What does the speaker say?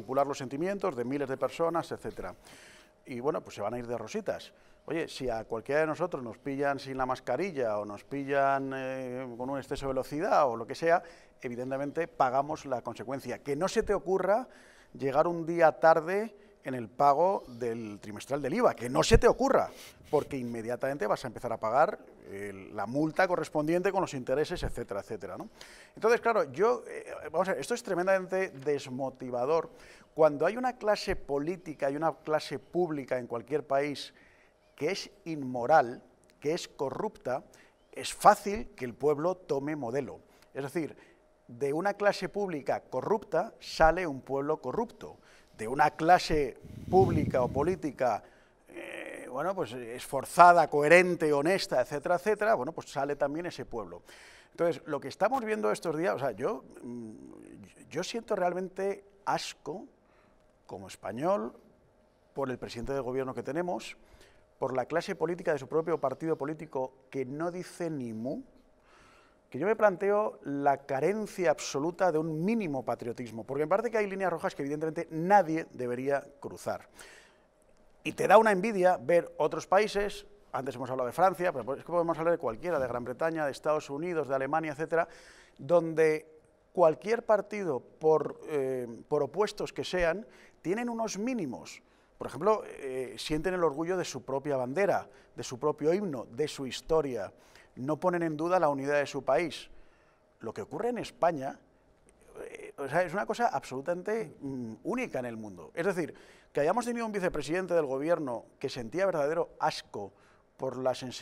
Manipular los sentimientos de miles de personas, etcétera. Y bueno, pues se van a ir de rositas. Oye, si a cualquiera de nosotros nos pillan sin la mascarilla o nos pillan eh, con un exceso de velocidad o lo que sea, evidentemente pagamos la consecuencia. Que no se te ocurra llegar un día tarde en el pago del trimestral del IVA, que no se te ocurra, porque inmediatamente vas a empezar a pagar la multa correspondiente con los intereses, etcétera, etcétera. ¿no? Entonces, claro, yo, eh, esto es tremendamente desmotivador. Cuando hay una clase política y una clase pública en cualquier país que es inmoral, que es corrupta, es fácil que el pueblo tome modelo. Es decir, de una clase pública corrupta sale un pueblo corrupto. De una clase pública o política, eh, bueno, pues esforzada, coherente, honesta, etcétera, etcétera, bueno, pues sale también ese pueblo. Entonces, lo que estamos viendo estos días, o sea, yo, mm, yo siento realmente asco como español por el presidente del gobierno que tenemos, por la clase política de su propio partido político que no dice ni mu, que yo me planteo la carencia absoluta de un mínimo patriotismo, porque me parece que hay líneas rojas que evidentemente nadie debería cruzar. Y te da una envidia ver otros países, antes hemos hablado de Francia, pero es que podemos hablar de cualquiera, de Gran Bretaña, de Estados Unidos, de Alemania, etcétera, donde cualquier partido, por, eh, opuestos que sean, tienen unos mínimos. Por ejemplo, eh, sienten el orgullo de su propia bandera, de su propio himno, de su historia no ponen en duda la unidad de su país. Lo que ocurre en España eh, es una cosa absolutamente mm, única en el mundo. Es decir, que hayamos tenido un vicepresidente del gobierno que sentía verdadero asco por la sensibilidad